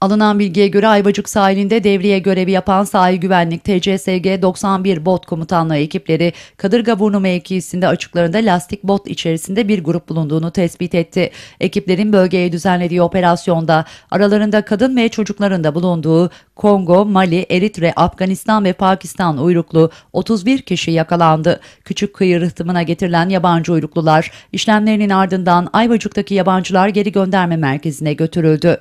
Alınan bilgiye göre Ayvacık sahilinde devriye görevi yapan sahil güvenlik TCSG 91 bot komutanlığı ekipleri Kadırga Burnu mevkiisinde açıklarında lastik bot içerisinde bir grup bulunduğunu tespit etti. Ekiplerin bölgeye düzenlediği operasyonda aralarında kadın ve çocukların da bulunduğu Kongo, Mali, Eritre, Afganistan ve Pakistan uyruklu 31 kişi yakalandı. Küçük kıyı rıhtımına getirilen yabancı uyruklular işlemlerinin ardından Ayvacık'taki yabancılar geri gönderme merkezine götürüldü.